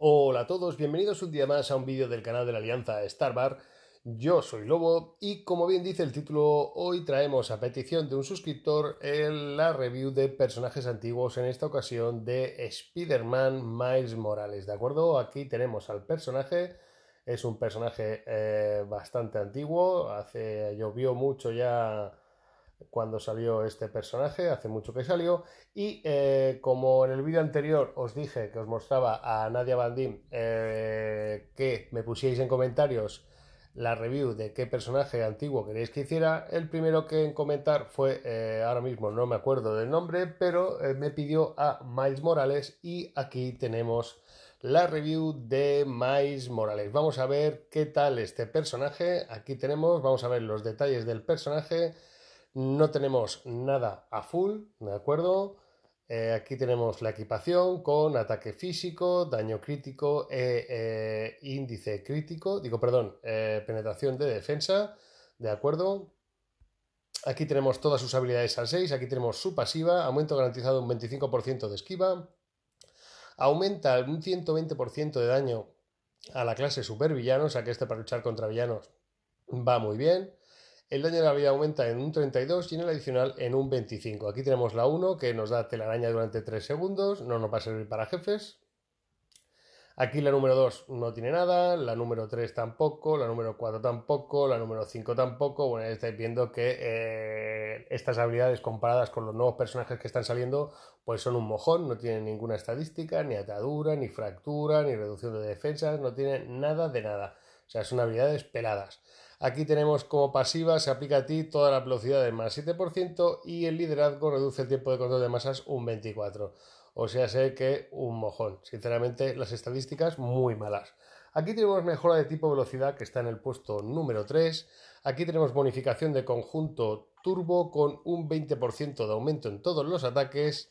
Hola a todos, bienvenidos un día más a un vídeo del canal de la Alianza Starbar. Yo soy Lobo y como bien dice el título, hoy traemos a petición de un suscriptor la review de personajes antiguos, en esta ocasión de Spider-Man Miles Morales, ¿de acuerdo? Aquí tenemos al personaje, es un personaje eh, bastante antiguo, hace, llovió mucho ya cuando salió este personaje, hace mucho que salió. Y eh, como en el vídeo anterior os dije que os mostraba a Nadia Bandim eh, que me pusierais en comentarios la review de qué personaje antiguo queréis que hiciera, el primero que en comentar fue, eh, ahora mismo no me acuerdo del nombre, pero me pidió a Miles Morales y aquí tenemos la review de Miles Morales. Vamos a ver qué tal este personaje, aquí tenemos, vamos a ver los detalles del personaje no tenemos nada a full, ¿de acuerdo? Eh, aquí tenemos la equipación con ataque físico, daño crítico, e índice crítico, digo, perdón, penetración de defensa, ¿de acuerdo? Aquí tenemos todas sus habilidades al 6, aquí tenemos su pasiva, aumento garantizado un 25% de esquiva, aumenta un 120% de daño a la clase supervillano, o sea que este para luchar contra villanos va muy bien. El daño de la vida aumenta en un 32 y en el adicional en un 25. Aquí tenemos la 1 que nos da telaraña durante 3 segundos, no nos va a servir para jefes. Aquí la número 2 no tiene nada, la número 3 tampoco, la número 4 tampoco, la número 5 tampoco. Bueno, ya estáis viendo que eh, estas habilidades comparadas con los nuevos personajes que están saliendo, pues son un mojón, no tienen ninguna estadística, ni atadura, ni fractura, ni reducción de defensas, no tienen nada de nada. O sea, son habilidades peladas. Aquí tenemos como pasiva, se aplica a ti toda la velocidad de más 7% y el liderazgo reduce el tiempo de control de masas un 24%. O sea, sé que un mojón. Sinceramente, las estadísticas muy malas. Aquí tenemos mejora de tipo velocidad que está en el puesto número 3. Aquí tenemos bonificación de conjunto turbo con un 20% de aumento en todos los ataques.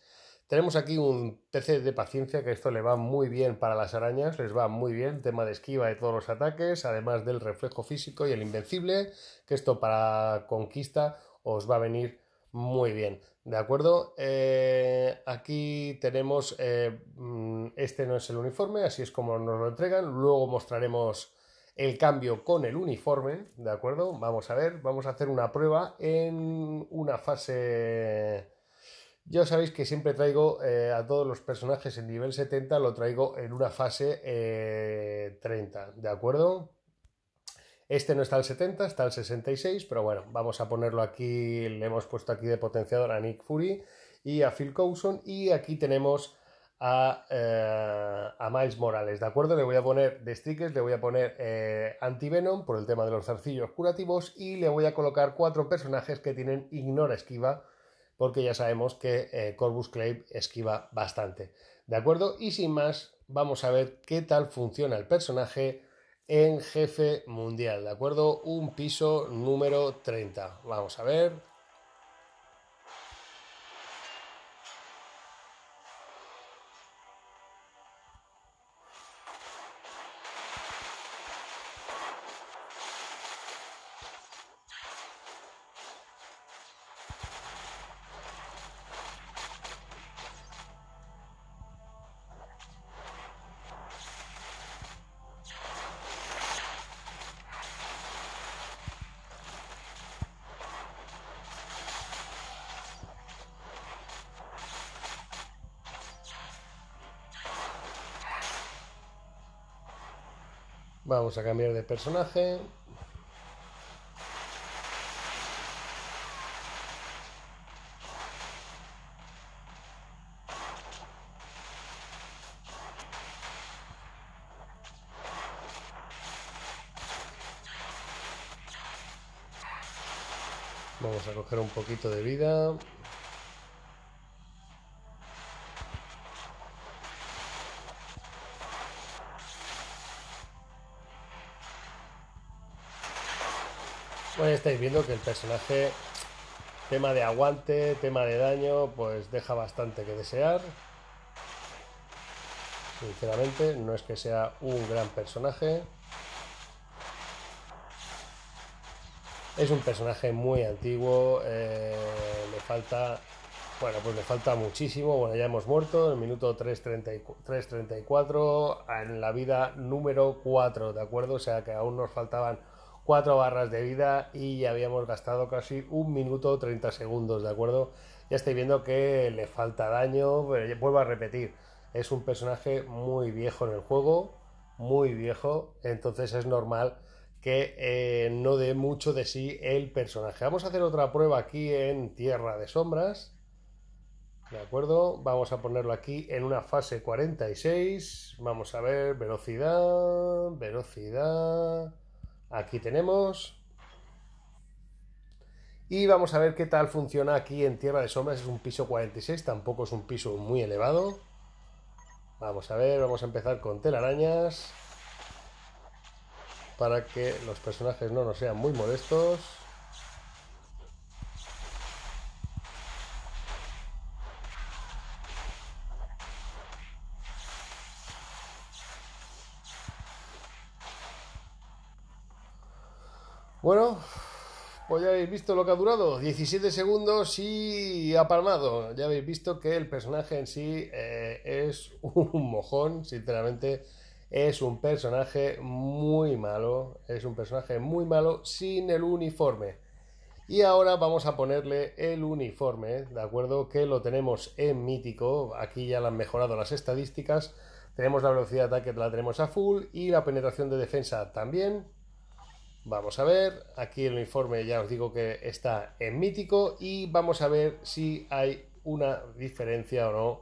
Tenemos aquí un PC de paciencia, que esto le va muy bien para las arañas, les va muy bien, tema de esquiva de todos los ataques, además del reflejo físico y el invencible, que esto para conquista os va a venir muy bien. ¿De acuerdo? Eh, aquí tenemos, eh, mm, este no es el uniforme, así es como nos lo entregan, luego mostraremos el cambio con el uniforme, ¿de acuerdo? Vamos a ver, vamos a hacer una prueba en una fase ya sabéis que siempre traigo eh, a todos los personajes en nivel 70, lo traigo en una fase 30, eh, ¿de acuerdo? Este no está al 70, está al 66, pero bueno, vamos a ponerlo aquí, le hemos puesto aquí de potenciador a Nick Fury y a Phil Coulson y aquí tenemos a, eh, Miles Morales, ¿de acuerdo? Le voy a poner de stickers, le voy a poner anti-venom por el tema de los zarcillos curativos y le voy a colocar cuatro personajes que tienen ignora esquiva porque ya sabemos que eh, Corvus Corbus Clave esquiva bastante. ¿De acuerdo? Y sin más, vamos a ver qué tal funciona el personaje en Jefe Mundial. ¿De acuerdo? Un piso número 30. Vamos a ver. Vamos a cambiar de personaje. Vamos a coger un poquito de vida. estáis viendo que el personaje, tema de aguante, tema de daño, pues deja bastante que desear. Sinceramente, no es que sea un gran personaje. Es un personaje muy antiguo, eh, le falta, bueno, pues le falta muchísimo, bueno, ya hemos muerto, en el minuto 3.34, en la vida número 4, ¿de acuerdo? O sea que aún nos faltaban cuatro barras de vida y ya habíamos gastado casi un minuto 30 segundos, ¿de acuerdo? Ya estoy viendo que le falta daño, pero vuelvo a repetir, es un personaje muy viejo en el juego, muy viejo, entonces es normal que eh, no dé mucho de sí el personaje. Vamos a hacer otra prueba aquí en Tierra de Sombras. De acuerdo, vamos a ponerlo aquí en una fase 46. Vamos a ver, velocidad, velocidad. Aquí tenemos. Y vamos a ver qué tal funciona aquí en Tierra de Sombras. Es un piso 46, tampoco es un piso muy elevado. Vamos a ver, vamos a empezar con telarañas. Para que los personajes no nos sean muy modestos. habéis visto lo que ha durado, 17 segundos y ha palmado. Ya habéis visto que el personaje en sí eh, es un mojón, sinceramente. Es un personaje muy malo, es un personaje muy malo sin el uniforme. Y ahora vamos a ponerle el uniforme, ¿de acuerdo? Que lo tenemos en mítico, aquí ya lo han mejorado las estadísticas. Tenemos la velocidad de ataque, la tenemos a full y la penetración de defensa también, Vamos a ver, aquí el uniforme ya os digo que está en mítico y vamos a ver si hay una diferencia o no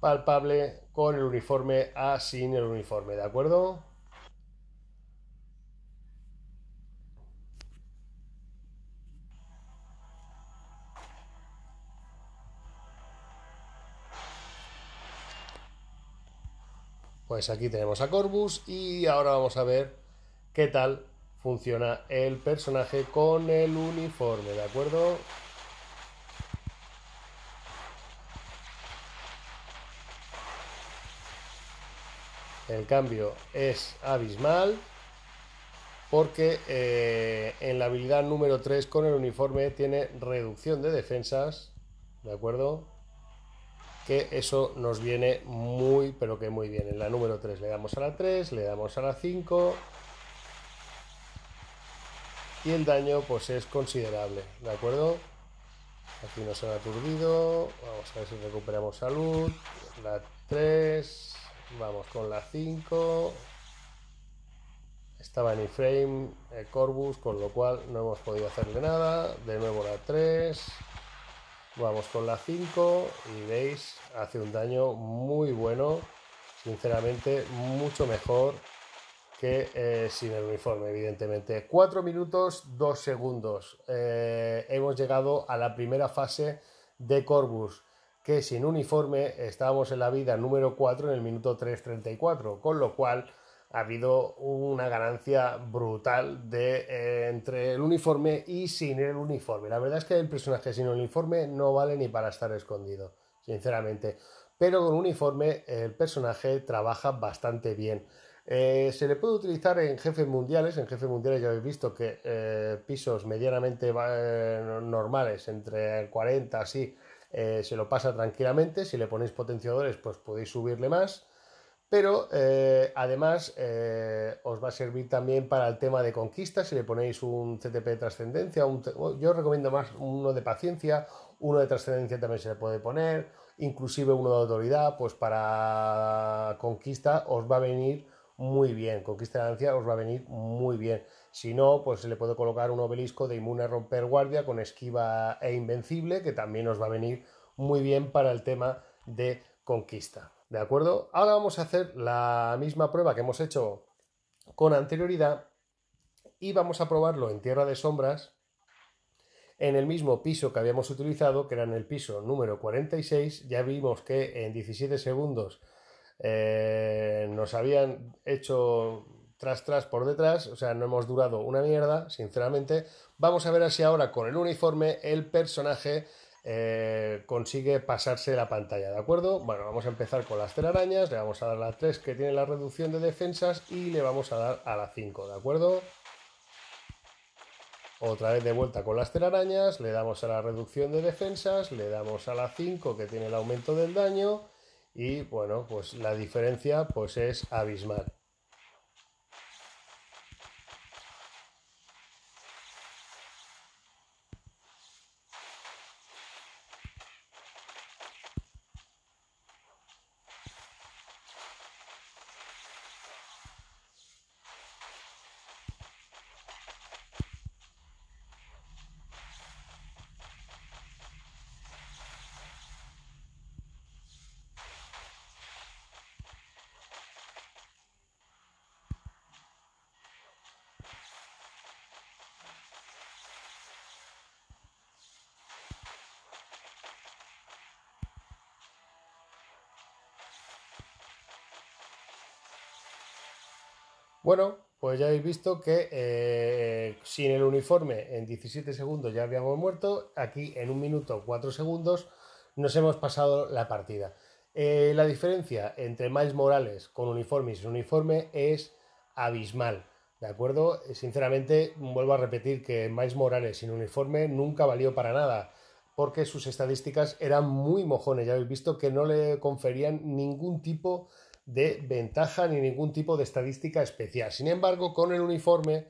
palpable con el uniforme a sin el uniforme, ¿de acuerdo? Pues aquí tenemos a Corbus y ahora vamos a ver qué tal funciona el personaje con el uniforme, ¿de acuerdo? El cambio es abismal porque eh, en la habilidad número 3 con el uniforme tiene reducción de defensas, ¿de acuerdo? que eso nos viene muy, pero que muy bien. En la número 3 le damos a la 3, le damos a la 5 y el daño pues es considerable, ¿de acuerdo? Aquí nos ha aturdido, vamos a ver si recuperamos salud, la 3, vamos con la 5, estaba en iframe el eh, Corbus, con lo cual no hemos podido hacerle nada, de nuevo la 3, vamos con la 5 y veis, hace un daño muy bueno, sinceramente mucho mejor que eh, sin el uniforme, evidentemente. 4 minutos 2 segundos. Eh, hemos llegado a la primera fase de Corbus, que sin uniforme estábamos en la vida número 4 en el minuto 3.34, con lo cual ha habido una ganancia brutal eh, entre el uniforme y sin el uniforme. La verdad es que el personaje sin el uniforme no vale ni para estar escondido, sinceramente. Pero con uniforme el personaje trabaja bastante bien. Eh, se le puede utilizar en jefes mundiales. En jefes mundiales ya habéis visto que eh, pisos medianamente eh, normales, entre 40 así, se lo pasa tranquilamente. Si le ponéis potenciadores, pues podéis subirle más. Pero además os va a servir también para el tema de conquista. Si le ponéis un CTP de trascendencia, yo yo recomiendo más uno de paciencia, uno de trascendencia también se le puede poner, inclusive uno de autoridad, pues para conquista os va a venir muy bien. Conquista de Ancia os va a venir muy bien. Si no, pues le puedo colocar un obelisco de inmune romper guardia con esquiva e invencible, que también os va a venir muy bien para el tema de conquista. ¿De acuerdo? Ahora vamos a hacer la misma prueba que hemos hecho con anterioridad y vamos a probarlo en Tierra de Sombras en el mismo piso que habíamos utilizado, que era en el piso número 46. Ya vimos que en 17 segundos eh, nos habían hecho tras tras por detrás, o sea, no hemos durado una mierda, sinceramente. Vamos a ver si ahora con el uniforme el personaje eh, consigue pasarse la pantalla, ¿de acuerdo? Bueno, vamos a empezar con las telarañas, le vamos a dar la 3 que tiene la reducción de defensas y le vamos a dar a la 5, ¿de acuerdo? Otra vez de vuelta con las telarañas, le damos a la reducción de defensas, le damos a la 5 que tiene el aumento del daño y bueno, pues la diferencia pues es abismal. Bueno, pues ya habéis visto que eh, sin el uniforme en 17 segundos ya habíamos muerto, aquí en un minuto 4 segundos nos hemos pasado la partida. Eh, la diferencia entre Miles Morales con uniforme y sin uniforme es abismal. ¿De acuerdo? Sinceramente, vuelvo a repetir que Miles Morales sin uniforme nunca valió para nada, porque sus estadísticas eran muy mojones. Ya habéis visto que no le conferían ningún tipo de ventaja ni ningún tipo de estadística especial. Sin embargo, con el uniforme,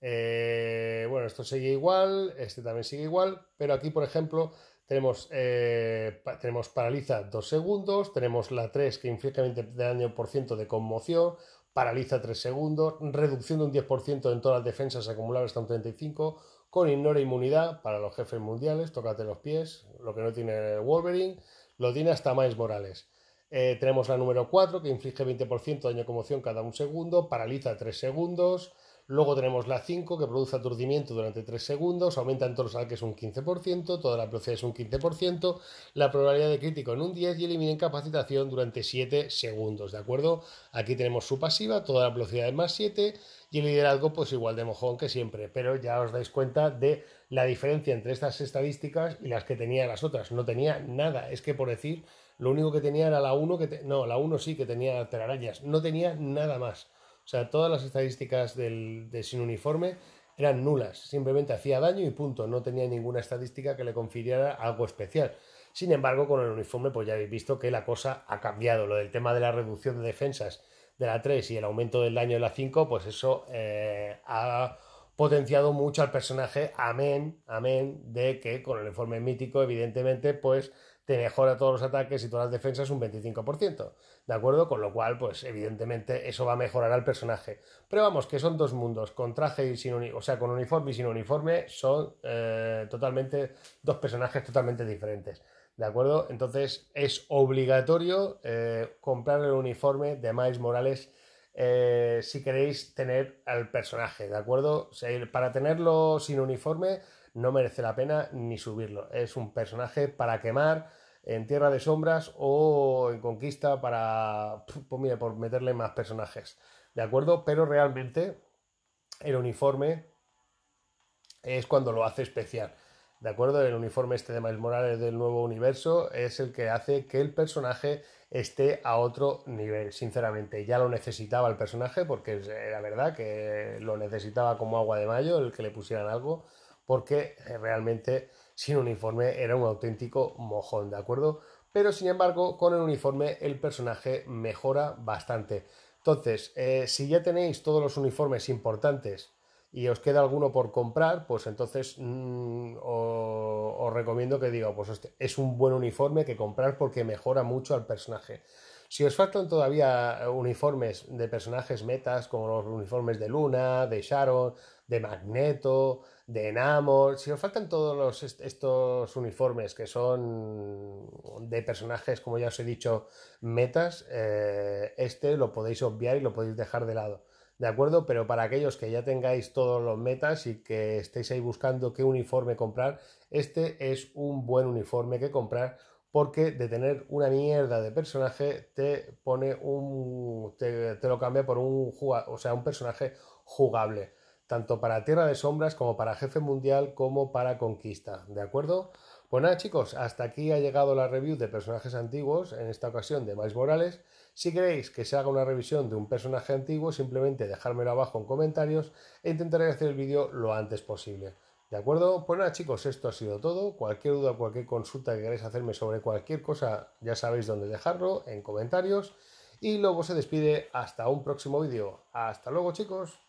eh, bueno, esto sigue igual, este también sigue igual, pero aquí, por ejemplo, tenemos, eh, tenemos paraliza 2 segundos, tenemos la 3 que inflige 20 de daño por ciento de conmoción, paraliza 3 segundos, reducción de un 10% en todas las defensas acumulables hasta un 35, con ignora inmunidad para los jefes mundiales, tócate los pies, lo que no tiene Wolverine, lo tiene hasta más Morales. Eh, tenemos la número 4, que inflige 20% de daño de conmoción cada un segundo, paraliza 3 segundos. Luego tenemos la 5, que produce aturdimiento durante 3 segundos, aumenta en al que es un 15%, toda la velocidad es un 15%, la probabilidad de crítico en un 10 y elimina incapacitación durante 7 segundos, ¿de acuerdo? Aquí tenemos su pasiva, toda la velocidad es más 7 y el liderazgo pues igual de mojón que siempre, pero ya os dais cuenta de la diferencia entre estas estadísticas y las que tenía las otras, no tenía nada, es que por decir lo único que tenía era la 1, que no, la 1 sí que tenía telarañas, no tenía nada más. O sea, todas las estadísticas del, de sin uniforme eran nulas, simplemente hacía daño y punto, no tenía ninguna estadística que le confiriera algo especial. Sin embargo, con el uniforme, pues ya habéis visto que la cosa ha cambiado. Lo del tema de la reducción de defensas de la 3 y el aumento del daño de la 5, pues eso eh, ha potenciado mucho al personaje, amén, amén, de que con el uniforme mítico, evidentemente, pues te mejora todos los ataques y todas las defensas un 25%, ¿de acuerdo? Con lo cual, pues evidentemente eso va a mejorar al personaje. Pero vamos, que son dos mundos, con traje y sin uniforme, o sea, con uniforme y sin uniforme, son eh, totalmente dos personajes totalmente diferentes, ¿de acuerdo? Entonces es obligatorio eh, comprar el uniforme de Miles Morales eh, si queréis tener al personaje, ¿de acuerdo? para tenerlo sin uniforme no merece la pena ni subirlo. Es un personaje para quemar, en Tierra de Sombras o en Conquista para, pues mira, por meterle más personajes, ¿de acuerdo? Pero realmente el uniforme es cuando lo hace especial, ¿de acuerdo? El uniforme este de Miles Morales del nuevo universo es el que hace que el personaje esté a otro nivel, sinceramente. Ya lo necesitaba el personaje porque era verdad que lo necesitaba como agua de mayo el que le pusieran algo porque realmente sin uniforme era un auténtico mojón, ¿de acuerdo? Pero sin embargo, con el uniforme el personaje mejora bastante. Entonces, eh, si ya tenéis todos los uniformes importantes y os queda alguno por comprar, pues entonces mm, os recomiendo que diga, pues este es un buen uniforme que comprar porque mejora mucho al personaje. Si os faltan todavía eh, uniformes de personajes metas, como los uniformes de Luna, de Sharon, de Magneto, de Enamor... Si os faltan todos estos uniformes que son de personajes, como ya os he dicho, metas, eh, este lo podéis obviar y lo podéis dejar de lado. ¿De acuerdo? Pero para aquellos que ya tengáis todos los metas y que estéis ahí buscando qué uniforme comprar, este es un buen uniforme que comprar porque de tener una mierda de personaje te pone un lo cambia por un o sea, un personaje jugable tanto para Tierra de Sombras como para Jefe Mundial como para Conquista, ¿de acuerdo? Pues nada chicos, hasta aquí ha llegado la review de personajes antiguos, en esta ocasión de Miles Morales. Si queréis que se haga una revisión de un personaje antiguo, simplemente dejármelo abajo en comentarios e intentaré hacer el vídeo lo antes posible. ¿De acuerdo? Pues nada chicos, esto ha sido todo. Cualquier duda, cualquier consulta que queráis hacerme sobre cualquier cosa, ya sabéis dónde dejarlo, en comentarios. Y luego se despide hasta un próximo vídeo. Hasta luego chicos.